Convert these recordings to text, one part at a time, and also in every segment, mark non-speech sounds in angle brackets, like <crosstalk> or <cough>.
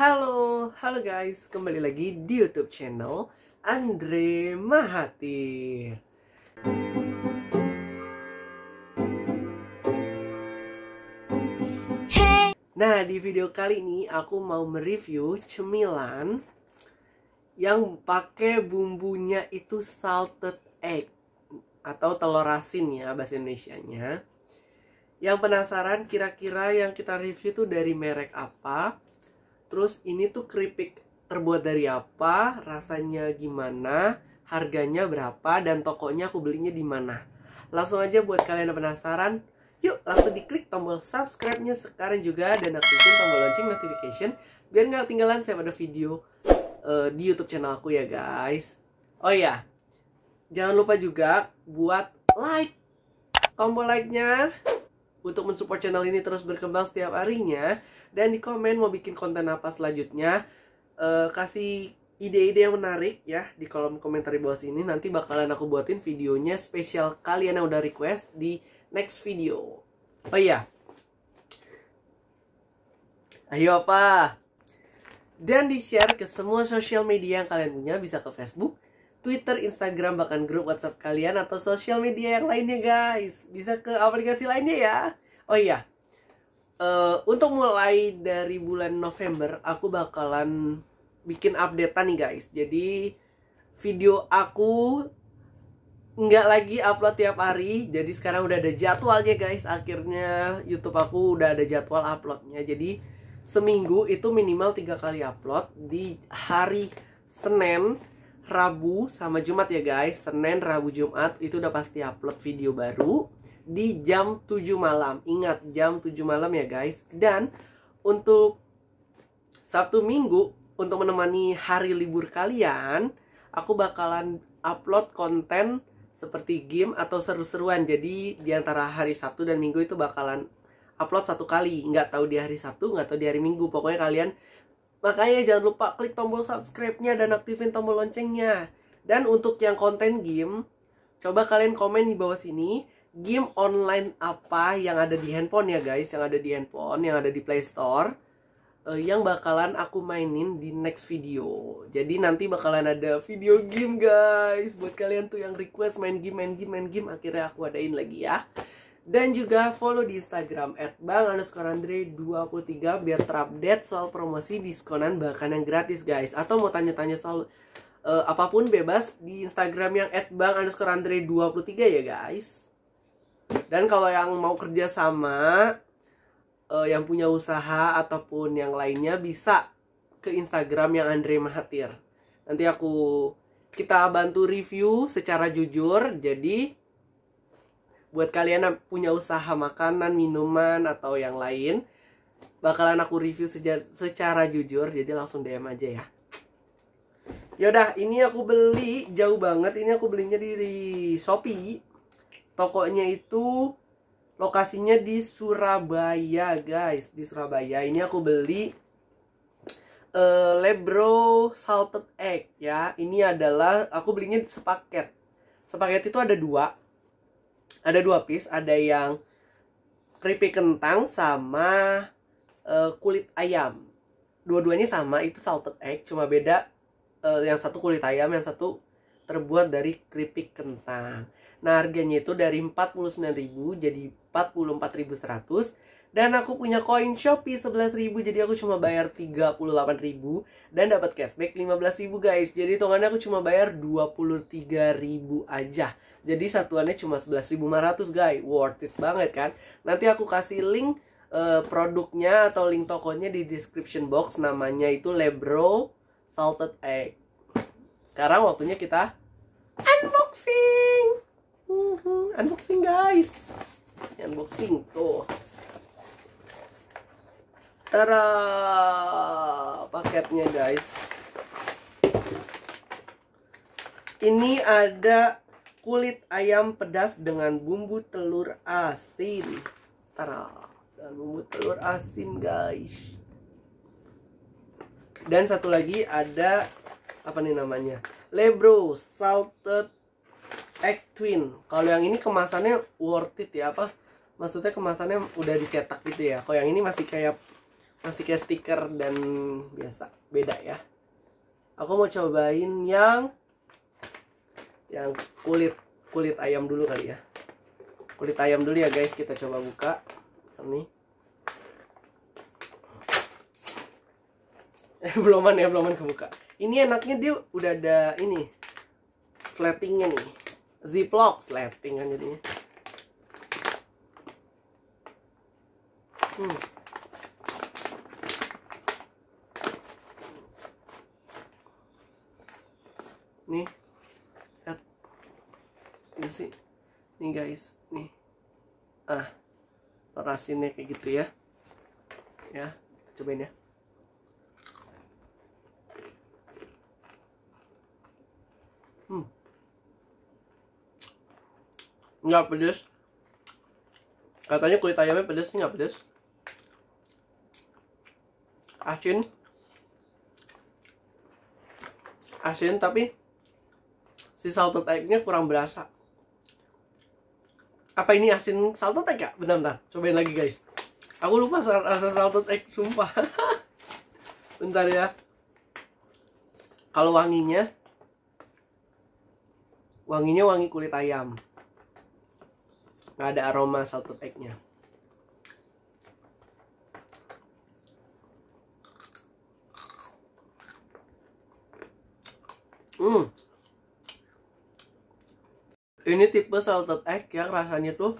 Halo, halo guys, kembali lagi di YouTube channel Andre Mahathir. Hey. Nah, di video kali ini aku mau mereview cemilan yang pakai bumbunya itu salted egg atau telur asin ya bahasa Indonesia-nya. Yang penasaran kira-kira yang kita review itu dari merek apa? Terus ini tuh keripik terbuat dari apa, rasanya gimana, harganya berapa, dan tokonya aku belinya di mana. Langsung aja buat kalian yang penasaran, yuk langsung diklik tombol subscribe-nya sekarang juga dan aktifin tombol lonceng notification biar nggak ketinggalan saya ada video uh, di YouTube channel aku ya guys. Oh ya, jangan lupa juga buat like tombol like-nya untuk mensupport channel ini terus berkembang setiap harinya dan di komen mau bikin konten apa selanjutnya uh, kasih ide-ide yang menarik ya di kolom komentar di bawah sini nanti bakalan aku buatin videonya spesial kalian yang udah request di next video oh iya ayo apa dan di share ke semua sosial media yang kalian punya bisa ke Facebook Twitter, Instagram, bahkan grup WhatsApp kalian atau sosial media yang lainnya guys. Bisa ke aplikasi lainnya ya. Oh iya, uh, untuk mulai dari bulan November aku bakalan bikin updatean nih guys. Jadi video aku nggak lagi upload tiap hari jadi sekarang udah ada jadwalnya guys akhirnya YouTube aku udah ada jadwal uploadnya jadi seminggu itu minimal tiga kali upload di hari Senin Rabu sama Jumat ya guys Senin, Rabu, Jumat itu udah pasti upload video baru Di jam 7 malam Ingat jam 7 malam ya guys Dan untuk Sabtu Minggu Untuk menemani hari libur kalian Aku bakalan upload konten seperti game atau seru-seruan Jadi di antara hari Sabtu dan Minggu itu bakalan upload satu kali nggak tahu di hari Sabtu nggak tahu di hari Minggu pokoknya kalian Makanya jangan lupa klik tombol subscribe-nya dan aktifin tombol loncengnya. Dan untuk yang konten game, coba kalian komen di bawah sini game online apa yang ada di handphone ya guys, yang ada di handphone, yang ada di Play Store uh, yang bakalan aku mainin di next video. Jadi nanti bakalan ada video game guys buat kalian tuh yang request main game, main game, main game akhirnya aku adain lagi ya. Dan juga follow di Instagram at bang underscore andre 23 biar terupdate soal promosi diskonan bahkan yang gratis guys. Atau mau tanya-tanya soal uh, apapun bebas di Instagram yang at bang underscore andre 23 ya guys. Dan kalau yang mau kerja sama uh, yang punya usaha ataupun yang lainnya bisa ke Instagram yang Andre Mahathir. Nanti aku kita bantu review secara jujur. Jadi buat kalian yang punya usaha makanan, minuman atau yang lain, bakalan aku review secara, secara jujur, jadi langsung DM aja ya. Yaudah, ini aku beli jauh banget. Ini aku belinya di, di Shopee. Tokonya itu lokasinya di Surabaya, guys. Di Surabaya. Ini aku beli uh, Lebro Salted Egg ya. Ini adalah aku belinya sepaket. Sepaket itu ada dua ada dua piece ada yang keripik kentang sama uh, kulit ayam dua-duanya sama itu salted egg cuma beda uh, yang satu kulit ayam yang satu terbuat dari keripik kentang nah harganya itu dari 49.000 jadi 44.100 dan aku punya koin Shopee 11.000 jadi aku cuma bayar 38.000 dan dapat cashback 15.000 guys. Jadi hitungannya aku cuma bayar 23.000 aja. Jadi satuannya cuma 11.500 guys. Worth it banget kan? Nanti aku kasih link uh, produknya atau link tokonya di description box namanya itu Lebro Salted Egg. Sekarang waktunya kita unboxing. Mhm, unboxing guys. Unboxing tuh. Tara paketnya guys. Ini ada kulit ayam pedas dengan bumbu telur asin. Tara dan bumbu telur asin guys. Dan satu lagi ada apa nih namanya? Lebro salted egg twin. Kalau yang ini kemasannya worth it ya apa? Maksudnya kemasannya udah dicetak gitu ya. Kalau yang ini masih kayak kayak stiker dan biasa beda ya aku mau cobain yang yang kulit kulit ayam dulu kali ya kulit ayam dulu ya guys kita coba buka ini eh <laughs> beluman ya beluman kebuka ini enaknya dia udah ada ini sletingnya nih ziplock slatingan kan jadinya hmm nih lihat ini sih nih guys nih ah ini kayak gitu ya ya kita cobain ya hmm nggak pedes katanya kulit ayamnya pedes nggak pedes asin asin tapi si salted egg-nya kurang berasa apa ini asin salted egg ya? Bentar, bentar. Cobain lagi guys. Aku lupa rasa salted egg, sumpah. <laughs> bentar ya. Kalau wanginya, wanginya wangi kulit ayam. Nggak ada aroma salted egg-nya. Hmm ini tipe salted egg yang rasanya tuh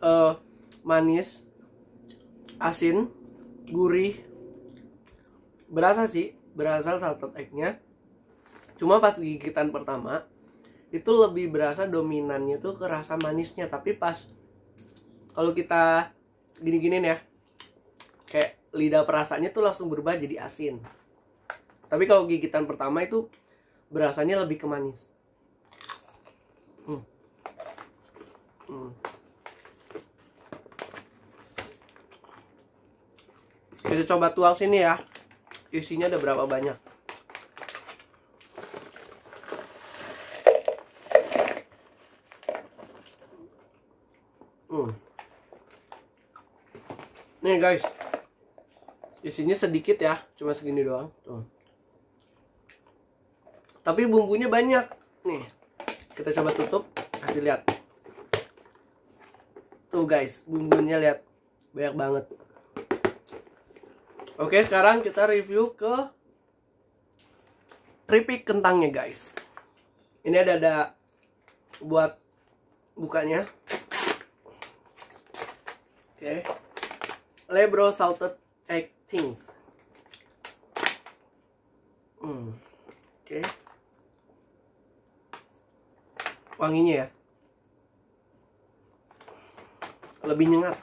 uh, manis asin gurih berasa sih berasal salted eggnya cuma pas gigitan pertama itu lebih berasa dominannya tuh ke rasa manisnya tapi pas kalau kita gini-giniin ya kayak lidah perasanya tuh langsung berubah jadi asin tapi kalau gigitan pertama itu berasanya lebih ke manis Hmm. Kita coba tuang sini ya. Isinya ada berapa banyak? Hmm. Nih guys. Isinya sedikit ya, cuma segini doang. Tuh. Tapi bumbunya banyak. Nih. Kita coba tutup, kasih lihat. Tuh guys, bumbunya lihat banyak banget. Oke, sekarang kita review ke keripik kentangnya guys. Ini ada ada buat bukanya. Oke. Lebro salted egg things. Hmm. Oke. Wanginya ya. lebih nyengat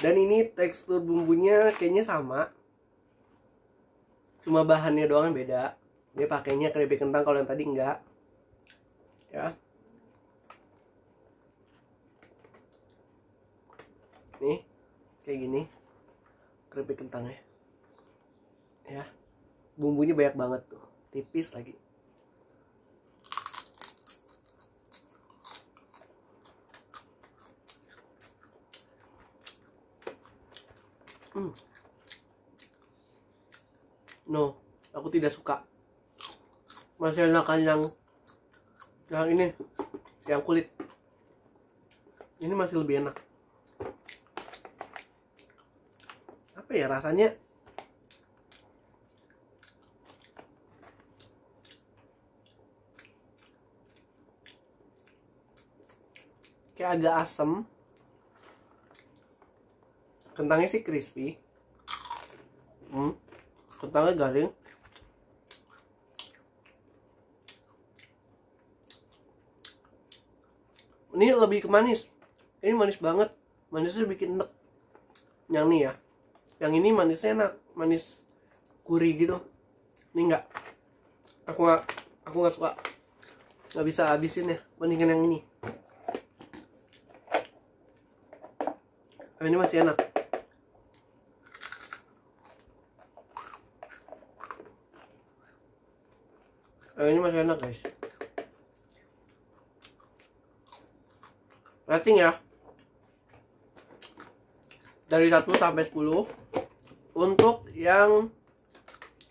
dan ini tekstur bumbunya kayaknya sama cuma bahannya doang yang beda dia pakainya keripik kentang kalau yang tadi enggak ya nih kayak gini keripik kentangnya ya bumbunya banyak banget tuh tipis lagi Hmm. No, aku tidak suka. Masih enakan yang yang ini, yang kulit. Ini masih lebih enak. Apa ya rasanya? Kayak agak asem, kentangnya sih crispy hmm. kentangnya garing ini lebih ke manis ini manis banget manisnya bikin enak yang ini ya yang ini manisnya enak manis gurih gitu ini enggak aku nggak aku nggak suka nggak bisa habisin ya mendingan yang ini ini masih enak Eh, ini masih enak guys rating ya dari 1 sampai 10 untuk yang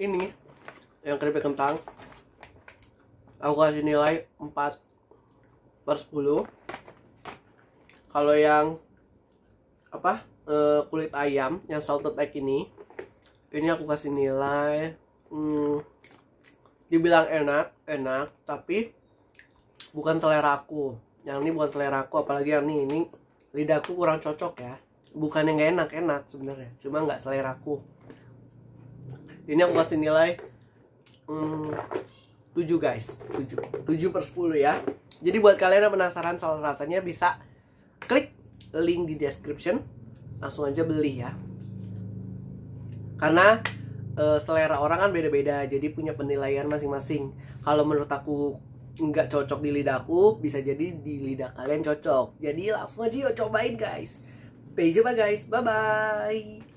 ini yang keripik kentang aku kasih nilai 4 per 10 kalau yang apa e, kulit ayam yang salted egg ini ini aku kasih nilai hmm, dibilang enak enak tapi bukan selera aku yang ini bukan selera aku apalagi yang ini ini lidahku kurang cocok ya bukan yang enak enak sebenarnya cuma nggak selera aku ini aku kasih nilai hmm, 7 guys 7 7 per 10 ya jadi buat kalian yang penasaran soal rasanya bisa klik link di description langsung aja beli ya karena Eh, selera orang kan beda-beda jadi punya penilaian masing-masing kalau menurut aku nggak cocok di lidahku bisa jadi di lidah kalian cocok jadi langsung aja yuk cobain guys Beijing ya, guys bye bye